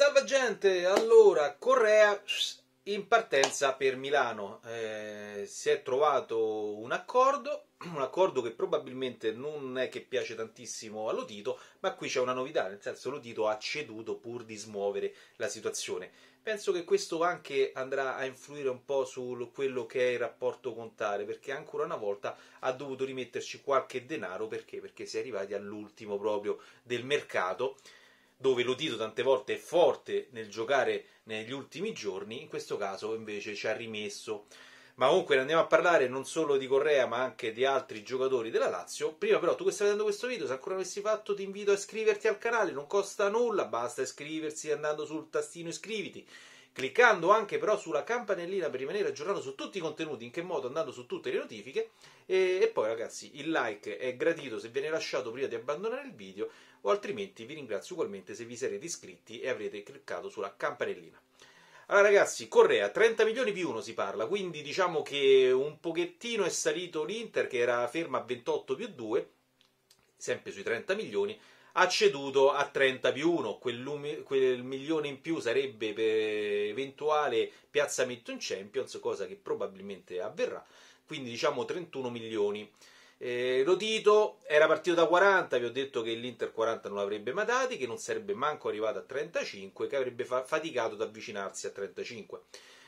Salva gente, allora Correa in partenza per Milano eh, si è trovato un accordo, un accordo che probabilmente non è che piace tantissimo allo Tito, ma qui c'è una novità, nel senso lo Tito ha ceduto pur di smuovere la situazione. Penso che questo anche andrà a influire un po' su quello che è il rapporto contare, perché ancora una volta ha dovuto rimetterci qualche denaro perché? Perché si è arrivati all'ultimo proprio del mercato dove l'udito tante volte è forte nel giocare negli ultimi giorni, in questo caso invece ci ha rimesso. Ma comunque ne andiamo a parlare non solo di Correa, ma anche di altri giocatori della Lazio. Prima, però, tu che stai vedendo questo video, se ancora non l'avessi fatto, ti invito a iscriverti al canale, non costa nulla, basta iscriversi andando sul tastino iscriviti cliccando anche però sulla campanellina per rimanere aggiornato su tutti i contenuti, in che modo andando su tutte le notifiche e, e, poi ragazzi il like è gradito se viene lasciato prima di abbandonare il video o altrimenti vi ringrazio ugualmente se vi siete iscritti e avrete cliccato sulla campanellina. Allora ragazzi, Correa, 30 milioni più uno si parla, quindi diciamo che un pochettino è salito l'Inter che era ferma a 28 più 2, sempre sui 30 milioni, ha ceduto a 30 più 1, quel milione in più sarebbe per eventuale piazzamento in Champions, cosa che probabilmente avverrà, quindi diciamo 31 milioni. Eh, Lotito era partito da 40, vi ho detto che l'Inter 40 non l'avrebbe mai dati, che non sarebbe manco arrivato a 35, che avrebbe fa- faticato ad avvicinarsi a 35.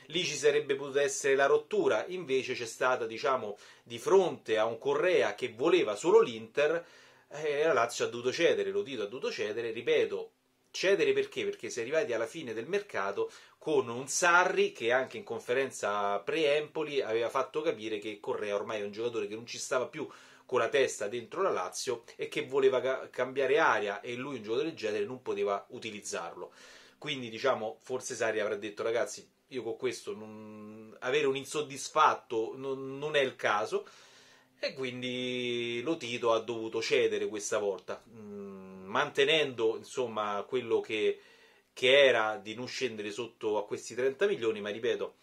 Lì ci sarebbe potuta essere la rottura, invece c'è stata, diciamo, di fronte a un Correa che voleva solo l'Inter, e eh, la Lazio ha dovuto cedere, Lotito ha dovuto cedere, ripeto, cedere perché? Perché si è arrivati alla fine del mercato con un Sarri che anche in conferenza pre-Empoli aveva fatto capire che Correa ormai è un giocatore che non ci stava più con la testa dentro la Lazio e che voleva ca- cambiare aria e lui un giocatore del genere non poteva utilizzarlo. Quindi diciamo, forse Sarri avrà detto ragazzi, io con questo non... avere un insoddisfatto non, non è il caso e quindi lo Tito ha dovuto cedere questa volta, mm, mantenendo insomma quello che, che, era di non scendere sotto a questi 30 milioni, ma ripeto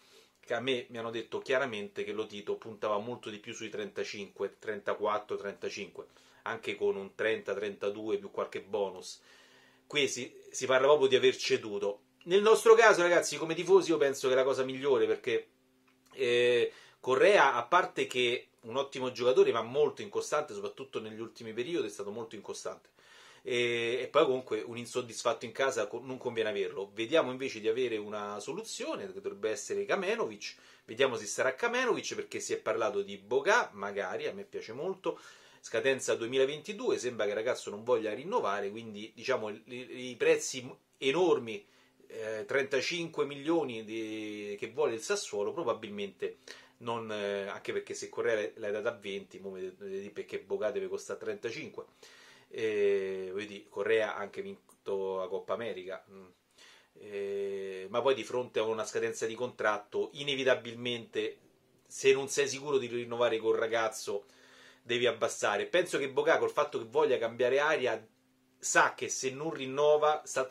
a me mi hanno detto chiaramente che lo Tito puntava molto di più sui 35, 34, 35, anche con un 30, 32 più qualche bonus. Qui si, si parla proprio di aver ceduto. Nel nostro caso, ragazzi, come tifosi, io penso che è la cosa migliore perché eh, Correa, a parte che un ottimo giocatore, ma molto incostante, soprattutto negli ultimi periodi è stato molto incostante. E, e, poi comunque un insoddisfatto in casa non conviene averlo. Vediamo invece di avere una soluzione che dovrebbe essere Kamenovic. Vediamo se sarà Kamenovic perché si è parlato di Boga, magari, a me piace molto. Scadenza 2022, sembra che il ragazzo non voglia rinnovare, quindi diciamo i, i prezzi enormi, eh, 35 milioni di, che vuole il Sassuolo, probabilmente non, eh, anche perché se Correa l'hai data a 20, vedi perché Boga deve costare 35. E, vedi, Correa ha anche vinto la Coppa America. Mm. E, ma poi di fronte a una scadenza di contratto, inevitabilmente, se non sei sicuro di rinnovare col ragazzo, devi abbassare. Penso che Boga, col fatto che voglia cambiare aria, sa che se non rinnova, sta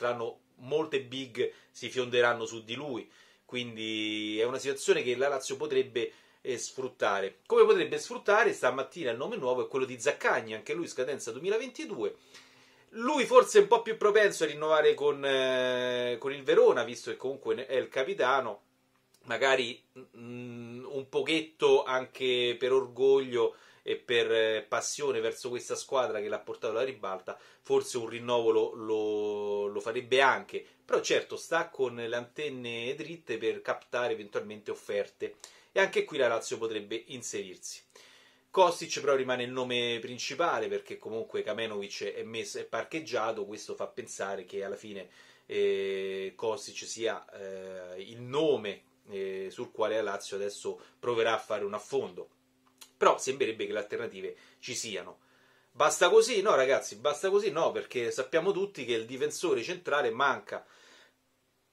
molte big si fionderanno su di lui quindi è una situazione che la Lazio potrebbe eh, sfruttare. Come potrebbe sfruttare stamattina il nome nuovo è quello di Zaccagni, anche lui scadenza 2022. Lui forse è un po' più propenso a rinnovare con, eh, con il Verona, visto che comunque è il capitano, magari mh, mm, un pochetto anche per orgoglio e per eh, passione verso questa squadra che l'ha portato alla ribalta, forse un rinnovo lo, lo, lo farebbe anche. Però certo, sta con le antenne dritte per captare eventualmente offerte. E anche qui la Lazio potrebbe inserirsi. Kostic però rimane il nome principale perché comunque Kamenovic è, messo, è parcheggiato, questo fa pensare che alla fine eh, Kostic sia eh, il nome eh, sul quale la Lazio adesso proverà a fare un affondo. Però sembrerebbe che le alternative ci siano. Basta così? No, ragazzi, basta così? No, perché sappiamo tutti che il difensore centrale manca.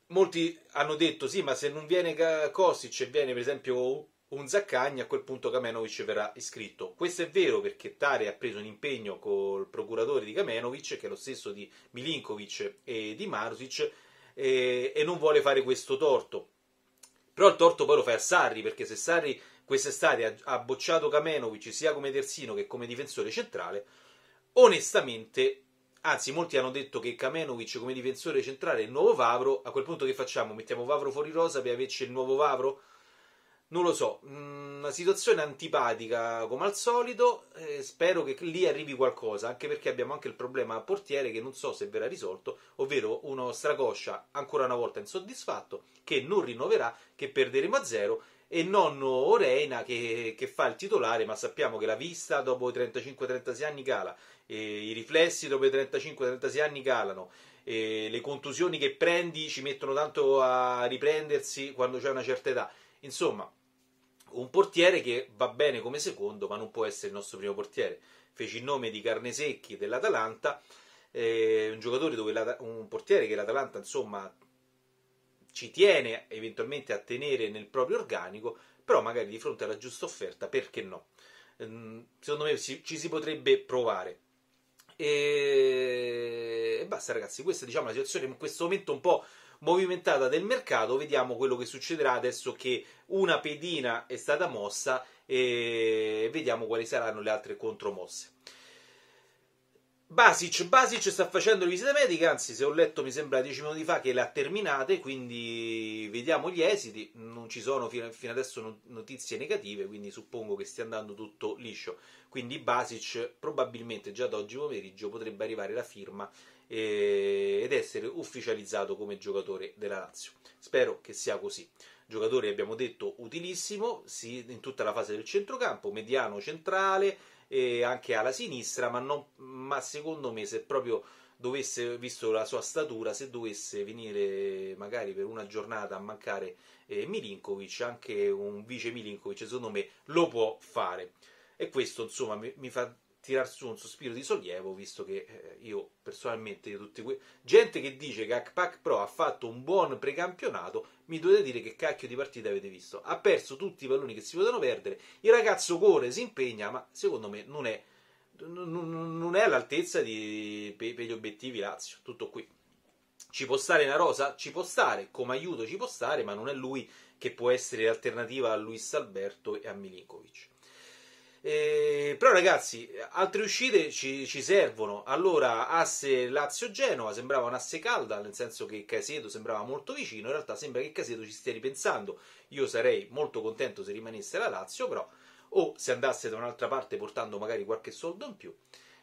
Molti hanno detto sì, ma se non viene Kostic e viene per esempio un Zaccagni, a quel punto Kamenovic verrà iscritto. Questo è vero perché Tare ha preso un impegno col procuratore di Kamenovic, che è lo stesso di Milinkovic e di Marusic, e, e non vuole fare questo torto. Però il torto poi lo fai a Sarri, perché se Sarri quest'estate ha bocciato Kamenovic sia come terzino che come difensore centrale, onestamente, anzi molti hanno detto che Kamenovic come difensore centrale è il nuovo Vavro, a quel punto che facciamo? Mettiamo Vavro fuori rosa per averci il nuovo Vavro? Non lo so, mm, una situazione antipatica come al solito, eh, spero che lì arrivi qualcosa, anche perché abbiamo anche il problema a portiere che non so se verrà risolto, ovvero uno Stracoscia ancora una volta insoddisfatto, che non rinnoverà, che perderemo a zero e nonno Orena che, che, fa il titolare, ma sappiamo che la vista dopo i 35-36 anni cala, i riflessi dopo i 35-36 anni calano, le contusioni che prendi ci mettono tanto a riprendersi quando c'è una certa età. Insomma, un portiere che va bene come secondo, ma non può essere il nostro primo portiere. Feci il nome di Carnesecchi dell'Atalanta, eh, un giocatore dove un portiere che l'Atalanta, insomma, ci tiene eventualmente a tenere nel proprio organico, però magari di fronte alla giusta offerta, perché no? Ehm, secondo me ci, ci si potrebbe provare. E... e, basta ragazzi, questa diciamo, è diciamo, la situazione in questo momento un po' movimentata del mercato, vediamo quello che succederà adesso che una pedina è stata mossa e vediamo quali saranno le altre contromosse. Basic, Basic sta facendo le visite mediche, anzi se ho letto mi sembra 10 minuti fa che le ha terminate, quindi vediamo gli esiti, non ci sono fino, adesso notizie negative, quindi suppongo che stia andando tutto liscio, quindi Basic probabilmente già da oggi pomeriggio potrebbe arrivare la firma eh, ed essere ufficializzato come giocatore della Lazio, spero che sia così. Giocatore abbiamo detto utilissimo, sì, in tutta la fase del centrocampo, mediano centrale, e anche alla sinistra, ma, non, ma secondo me se proprio dovesse, visto la sua statura, se dovesse venire magari per una giornata a mancare eh, Milinkovic, anche un vice Milinkovic secondo me lo può fare. E questo insomma mi, mi fa tirar su un sospiro di sollievo, visto che eh, io personalmente, io tutti que- gente che dice che Akpak Pro ha fatto un buon precampionato, mi dovete dire che cacchio di partita avete visto. Ha perso tutti i palloni che si potevano perdere, il ragazzo corre, si impegna, ma secondo me non è, non, non è all'altezza di, per, per gli obiettivi Lazio, tutto qui. Ci può stare una rosa? Ci può stare, come aiuto ci può stare, ma non è lui che può essere l'alternativa a Luis Alberto e a Milinkovic. E eh, però ragazzi, altre uscite ci, ci servono. Allora, asse Lazio-Genova sembrava un'asse calda, nel senso che Caseto sembrava molto vicino. In realtà sembra che Caseto ci stia ripensando. Io sarei molto contento se rimanesse la Lazio, però, o se andasse da un'altra parte portando magari qualche soldo in più.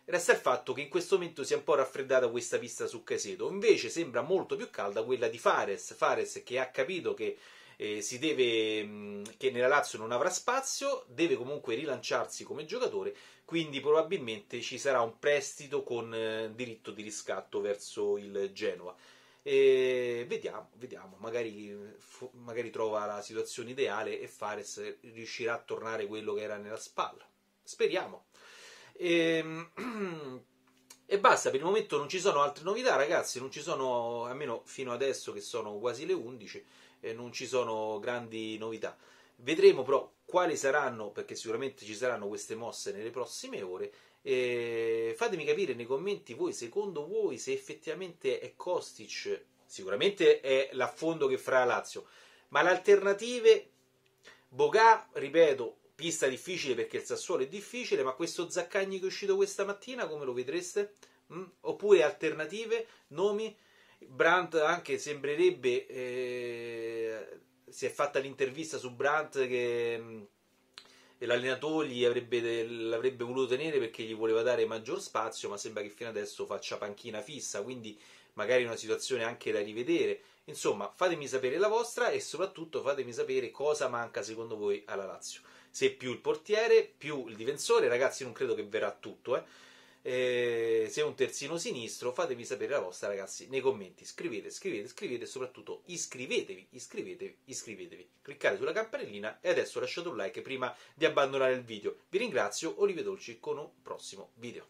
Resta il fatto che in questo momento si è un po' raffreddata questa pista su Caseto. Invece sembra molto più calda quella di Fares. Fares che ha capito che eh, deve, mm, che nella Lazio non avrà spazio, deve comunque rilanciarsi come giocatore, quindi probabilmente ci sarà un prestito con eh, diritto di riscatto verso il Genoa. E vediamo, vediamo, magari, magari trova la situazione ideale e Fares riuscirà a tornare quello che era nella spalla. Speriamo. Ehm E basta, per il momento non ci sono altre novità, ragazzi, non ci sono, almeno fino adesso che sono quasi le 11, eh, non ci sono grandi novità. Vedremo però quali saranno, perché sicuramente ci saranno queste mosse nelle prossime ore. Eh, fatemi capire nei commenti voi, secondo voi, se effettivamente è Kostic, sicuramente è l'affondo che farà Lazio, ma le alternative, Bogà, ripeto, pista difficile perché il Sassuolo è difficile, ma questo Zaccagni che è uscito questa mattina come lo vedreste? mh? Mm? oppure alternative, nomi. Brandt anche sembrerebbe, eh, si è fatta l'intervista su Brandt che mh, mm, l'allenatore gli avrebbe, l'avrebbe voluto tenere perché gli voleva dare maggior spazio, ma sembra che fino adesso faccia panchina fissa, quindi magari una situazione anche da rivedere. Insomma, fatemi sapere la vostra e soprattutto fatemi sapere cosa manca secondo voi alla Lazio. Se più il portiere, più il difensore, ragazzi, non credo che verrà tutto, eh eh, se un terzino sinistro, fatemi sapere la vostra ragazzi nei commenti, scrivete, scrivete, scrivete soprattutto iscrivetevi, iscrivetevi, iscrivetevi, cliccate sulla campanellina e adesso lasciate un like prima di abbandonare il video. Vi ringrazio, Olivia Dolci con un prossimo video.